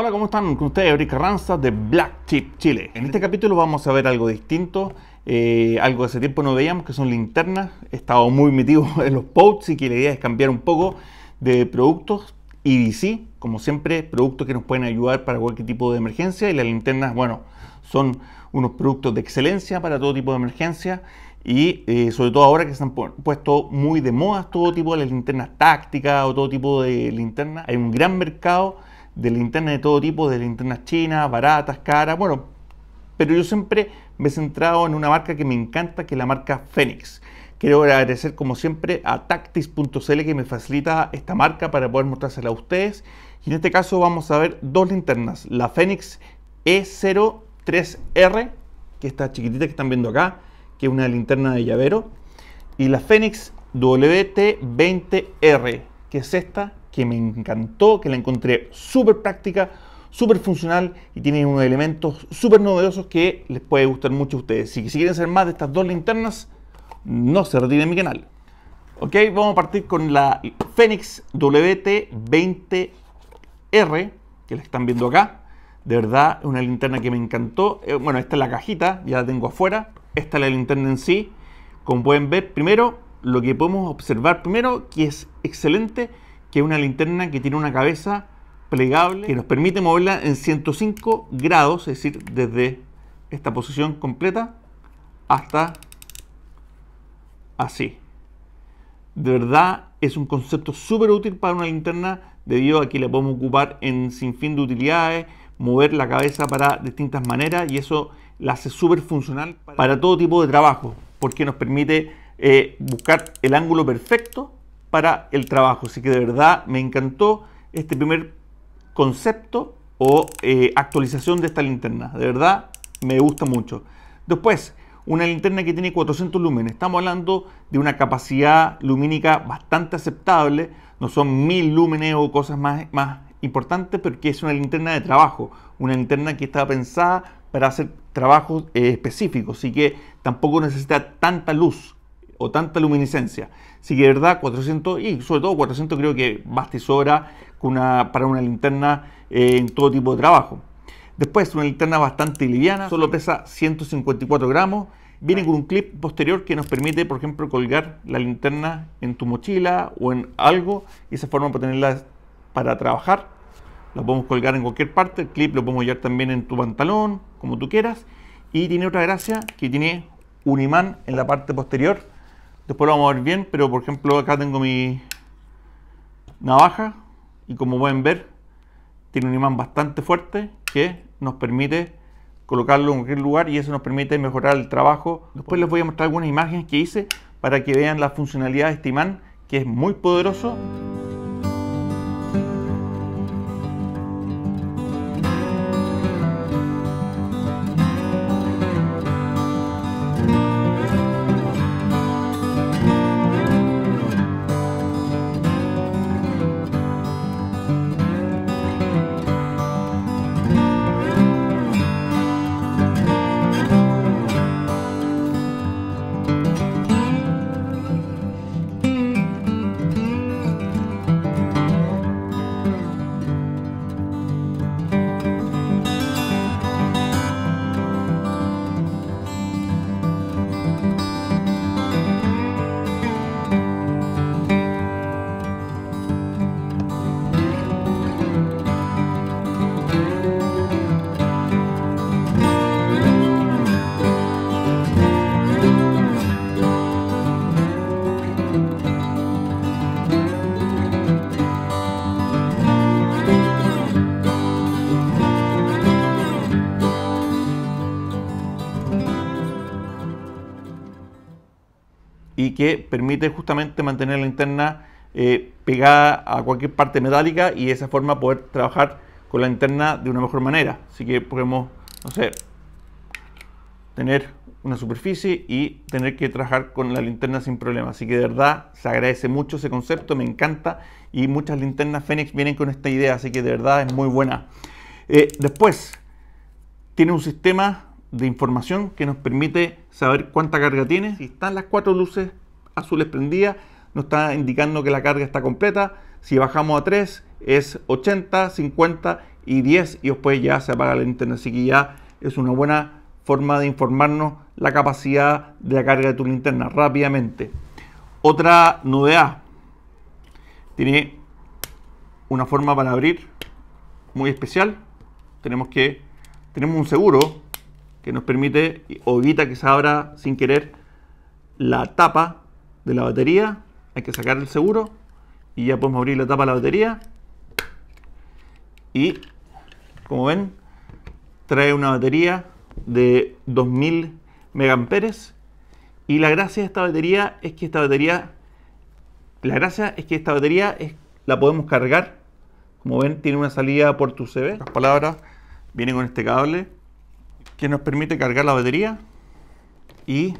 Hola, ¿cómo están? Con ustedes, Eric Ranza de Black Chip Chile. En este capítulo vamos a ver algo distinto, eh, algo que hace tiempo no veíamos, que son linternas. He estado muy metido en los posts y que la idea es cambiar un poco de productos EDC, como siempre, productos que nos pueden ayudar para cualquier tipo de emergencia. Y las linternas, bueno, son unos productos de excelencia para todo tipo de emergencia. Y eh, sobre todo ahora que se han puesto muy de moda todo tipo de linternas tácticas o todo tipo de linternas. Hay un gran mercado de linternas de todo tipo, de linternas chinas, baratas, caras, bueno, pero yo siempre me he centrado en una marca que me encanta, que es la marca Fénix. Quiero agradecer como siempre a Tactis.cl que me facilita esta marca para poder mostrársela a ustedes. Y en este caso vamos a ver dos linternas, la Fénix E03R, que es esta chiquitita que están viendo acá, que es una linterna de llavero, y la Fénix WT20R, que es esta que me encantó, que la encontré súper práctica, súper funcional y tiene unos elementos súper novedosos que les puede gustar mucho a ustedes. Si, si quieren saber más de estas dos linternas, no se retiren mi canal. Ok, vamos a partir con la Fenix WT20R, que la están viendo acá. De verdad, es una linterna que me encantó. Eh, bueno, esta es la cajita, ya la tengo afuera. Esta es la linterna en sí. Como pueden ver, primero, lo que podemos observar primero, que es excelente, que es una linterna que tiene una cabeza plegable que nos permite moverla en 105 grados, es decir, desde esta posición completa hasta así. De verdad es un concepto súper útil para una linterna debido a que la podemos ocupar en sinfín de utilidades, mover la cabeza para distintas maneras y eso la hace súper funcional para todo tipo de trabajo porque nos permite eh, buscar el ángulo perfecto para el trabajo. Así que de verdad me encantó este primer concepto o eh, actualización de esta linterna. De verdad me gusta mucho. Después, una linterna que tiene 400 lúmenes. Estamos hablando de una capacidad lumínica bastante aceptable. No son 1000 lúmenes o cosas más, más importantes, porque es una linterna de trabajo. Una linterna que estaba pensada para hacer trabajos eh, específicos. Así que tampoco necesita tanta luz o tanta luminiscencia. Sí que verdad 400 y sobre todo 400 creo que basta y sobra para una linterna eh, en todo tipo de trabajo. Después una linterna bastante liviana, solo pesa 154 gramos. Viene con un clip posterior que nos permite, por ejemplo, colgar la linterna en tu mochila o en algo. Y esa forma para tenerla para trabajar. La podemos colgar en cualquier parte. El clip lo podemos llevar también en tu pantalón, como tú quieras. Y tiene otra gracia que tiene un imán en la parte posterior Después lo vamos a ver bien, pero por ejemplo acá tengo mi navaja y como pueden ver tiene un imán bastante fuerte que nos permite colocarlo en cualquier lugar y eso nos permite mejorar el trabajo. Después les voy a mostrar algunas imágenes que hice para que vean la funcionalidad de este imán que es muy poderoso. que permite justamente mantener la linterna eh, pegada a cualquier parte metálica y de esa forma poder trabajar con la linterna de una mejor manera. Así que podemos, no sé, tener una superficie y tener que trabajar con la linterna sin problema. Así que de verdad se agradece mucho ese concepto, me encanta y muchas linternas Fenix vienen con esta idea, así que de verdad es muy buena. Eh, después, tiene un sistema de información que nos permite saber cuánta carga tiene, si están las cuatro luces azul prendida, nos está indicando que la carga está completa. Si bajamos a 3 es 80, 50 y 10 y después ya se apaga la linterna. Así que ya es una buena forma de informarnos la capacidad de la carga de tu linterna rápidamente. Otra novedad. Tiene una forma para abrir muy especial. Tenemos que tenemos un seguro que nos permite o evita que se abra sin querer la tapa de la batería. Hay que sacar el seguro. Y ya podemos abrir la tapa de la batería. Y como ven, trae una batería de 2000 megamperes. Y la gracia de esta batería es que esta batería, la gracia es que esta batería es, la podemos cargar. Como ven, tiene una salida por tu USB. Las palabras vienen con este cable que nos permite cargar la batería y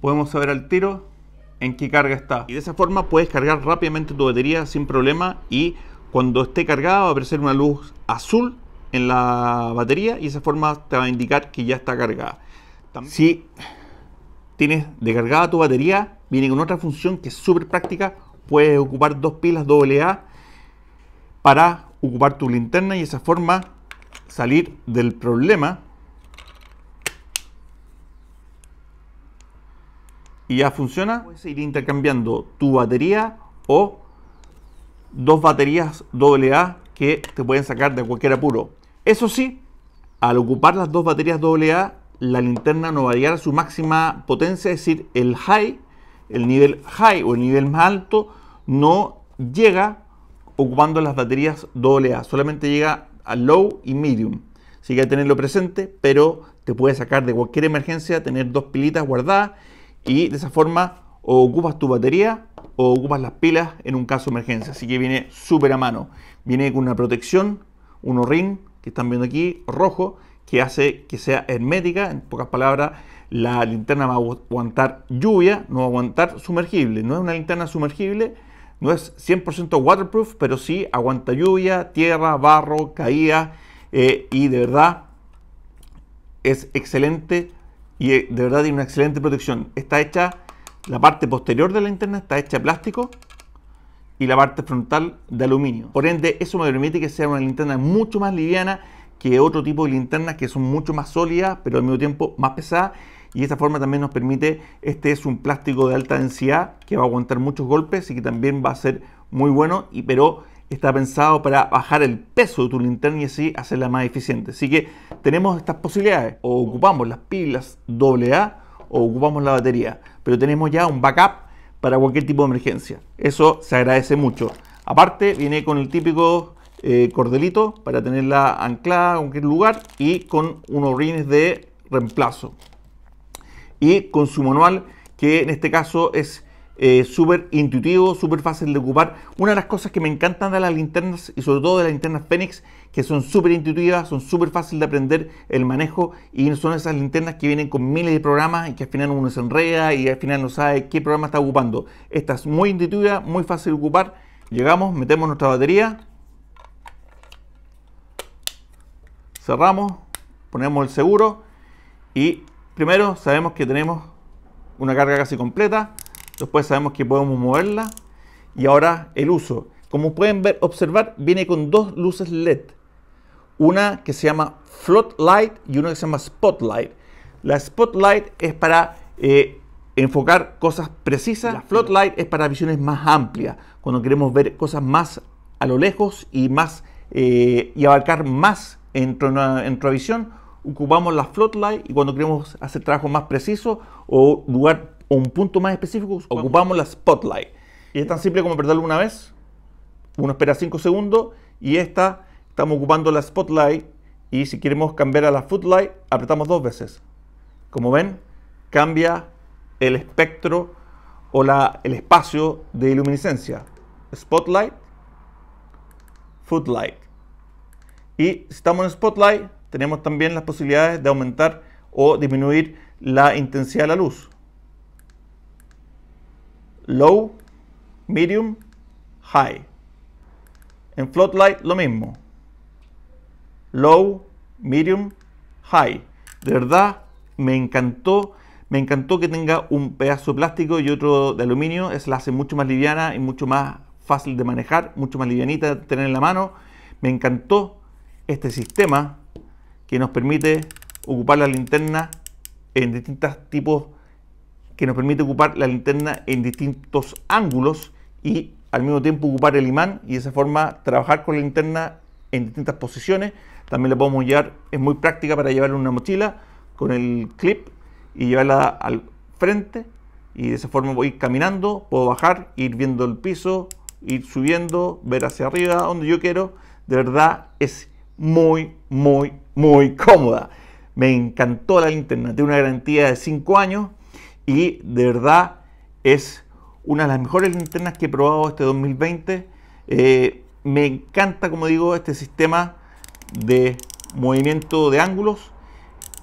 podemos saber al tiro en qué carga está. Y de esa forma puedes cargar rápidamente tu batería sin problema y cuando esté cargada va a aparecer una luz azul en la batería y de esa forma te va a indicar que ya está cargada. si tienes descargada tu batería, viene con otra función que es súper práctica. Puedes ocupar dos pilas AA para ocupar tu linterna y de esa forma salir del problema y ya funciona, puedes ir intercambiando tu batería o dos baterías AA que te pueden sacar de cualquier apuro. Eso sí, al ocupar las dos baterías AA, la linterna no va a llegar a su máxima potencia, es decir, el high, el nivel high o el nivel más alto, no llega ocupando las baterías AA, solamente llega a low y medium. Así que hay que tenerlo presente, pero te puede sacar de cualquier emergencia tener dos pilitas guardadas y de esa forma o ocupas tu batería o ocupas las pilas en un caso de emergencia. Así que viene súper a mano. Viene con una protección, un ring que están viendo aquí, rojo, que hace que sea hermética. En pocas palabras, la linterna va a aguantar lluvia, no va a aguantar sumergible. No es una linterna sumergible, no es 100% waterproof, pero sí aguanta lluvia, tierra, barro, caída. Eh, y de verdad es excelente y eh, de verdad tiene una excelente protección. Está hecha, la parte posterior de la linterna está hecha de plástico y la parte frontal de aluminio. Por ende, eso me permite que sea una linterna mucho más liviana que otro tipo de linternas que son mucho más sólidas, pero al mismo tiempo más pesadas. Y de esta forma también nos permite, este es un plástico de alta densidad que va a aguantar muchos golpes y que también va a ser muy bueno, y, pero está pensado para bajar el peso de tu linterna y así hacerla más eficiente. Así que tenemos estas posibilidades. O ocupamos las pilas AA o ocupamos la batería. Pero tenemos ya un backup para cualquier tipo de emergencia. Eso se agradece mucho. Aparte viene con el típico eh, cordelito para tenerla anclada en cualquier lugar y con unos rines de reemplazo. Y con su manual que en este caso es eh, súper intuitivo, súper fácil de ocupar. Una de las cosas que me encantan de las linternas y sobre todo de las linternas Phoenix, que son súper intuitivas, son súper fácil de aprender el manejo y son esas linternas que vienen con miles de programas y que al final uno se enreda y al final no sabe qué programa está ocupando. Esta es muy intuitiva, muy fácil de ocupar. Llegamos, metemos nuestra batería, cerramos, ponemos el seguro y primero sabemos que tenemos una carga casi completa Después sabemos que podemos moverla. Y ahora el uso. Como pueden ver, observar, viene con dos luces LED. Una que se llama Floodlight y una que se llama Spotlight. La Spotlight es para eh, enfocar cosas precisas. La es para visiones más amplias, cuando queremos ver cosas más a lo lejos y, más, eh, y abarcar más en, visión. Ocupamos la Floodlight. y cuando queremos hacer trabajo más preciso o lugar un punto más específico, ocupamos la spotlight. Y es tan simple como apretarlo una vez, uno espera 5 segundos y esta estamos ocupando la spotlight y si queremos cambiar a la footlight apretamos dos veces. Como ven, cambia el espectro o la, el espacio de luminiscencia Spotlight, footlight. Y si estamos en spotlight, tenemos también las posibilidades de aumentar o disminuir la intensidad de la luz low, medium, high. En floodlight lo mismo. Low, medium, high. De verdad, me encantó. Me encantó que tenga un pedazo plástico y otro de aluminio. Es la hace mucho más liviana y mucho más fácil de manejar, mucho más livianita de tener en la mano. Me encantó este sistema que nos permite ocupar la linterna en distintos tipos que nos permite ocupar la linterna en distintos ángulos y al mismo tiempo ocupar el imán y de esa forma trabajar con la linterna en distintas posiciones. También la podemos llevar, es muy práctica para llevar en una mochila con el clip y llevarla al frente y de esa forma voy ir caminando, puedo bajar, ir viendo el piso, ir subiendo, ver hacia arriba donde yo quiero. De verdad es muy, muy, muy cómoda. Me encantó la linterna, tiene una garantía de 5 años y de verdad es una de las mejores linternas que he probado este 2020. Eh, me encanta, como digo, este sistema de movimiento de ángulos,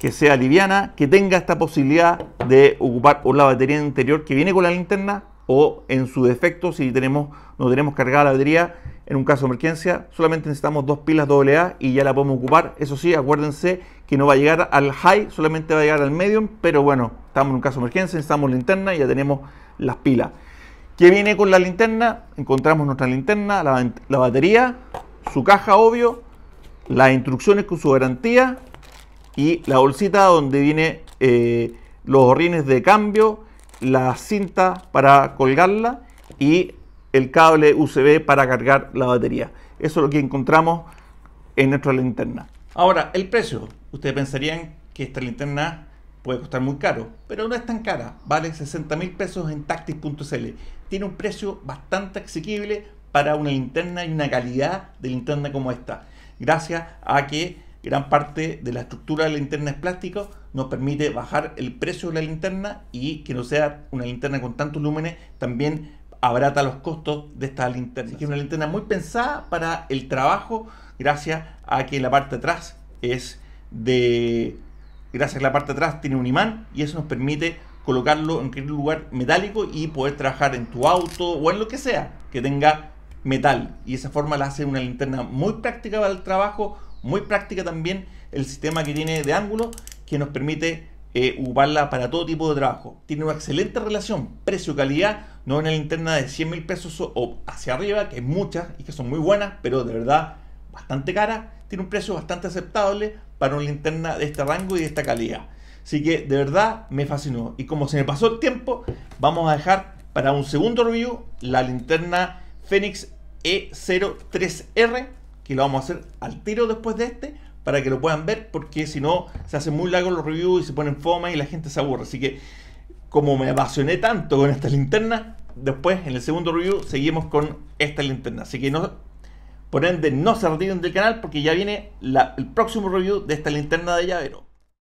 que sea liviana, que tenga esta posibilidad de ocupar o la batería interior que viene con la linterna o en su defecto, si tenemos, no tenemos cargada la batería, en un caso de emergencia, solamente necesitamos dos pilas AA y ya la podemos ocupar. Eso sí, acuérdense que no va a llegar al high, solamente va a llegar al medium, pero bueno, estamos en un caso de emergencia, necesitamos linterna y ya tenemos las pilas. ¿Qué viene con la linterna? Encontramos nuestra linterna, la, batería, su caja, obvio, las instrucciones con su garantía y la bolsita donde viene eh, los orines de cambio, la cinta para colgarla y el cable USB para cargar la batería. Eso es lo que encontramos en nuestra linterna. Ahora, el precio. Ustedes pensarían que esta linterna Puede costar muy caro, pero no es tan cara. Vale 60 mil pesos en Tactics.cl Tiene un precio bastante asequible para una linterna y una calidad de linterna como esta. Gracias a que gran parte de la estructura de la linterna es plástico, nos permite bajar el precio de la linterna y que no sea una linterna con tantos lúmenes, también abarata los costos de esta linterna. es una linterna muy pensada para el trabajo, gracias a que la parte de atrás es de gracias a la parte de atrás tiene un imán y eso nos permite colocarlo en cualquier lugar metálico y poder trabajar en tu auto o en lo que sea que tenga metal. Y esa forma la hace una linterna muy práctica para el trabajo, muy práctica también el sistema que tiene de ángulo que nos permite eh, para todo tipo de trabajo. Tiene una excelente relación precio-calidad, no una linterna de 100 mil pesos o hacia arriba, que es muchas y que son muy buenas, pero de verdad bastante cara. Tiene un precio bastante aceptable para una linterna de este rango y de esta calidad. Así que de verdad me fascinó. Y como se me pasó el tiempo, vamos a dejar para un segundo review la linterna Phoenix E03R, que lo vamos a hacer al tiro después de este, para que lo puedan ver, porque si no se hacen muy largos los reviews y se ponen foma y la gente se aburre. Así que como me apasioné tanto con esta linterna, después en el segundo review seguimos con esta linterna. Así que no por ende, no se retiren del canal porque ya viene el próximo review de esta linterna de llavero.